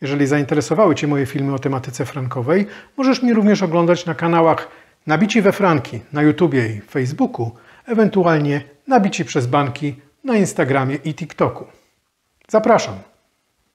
Jeżeli zainteresowały Cię moje filmy o tematyce frankowej, możesz mnie również oglądać na kanałach Nabici we Franki na YouTubie i Facebooku, ewentualnie Nabici przez Banki na Instagramie i TikToku. Zapraszam!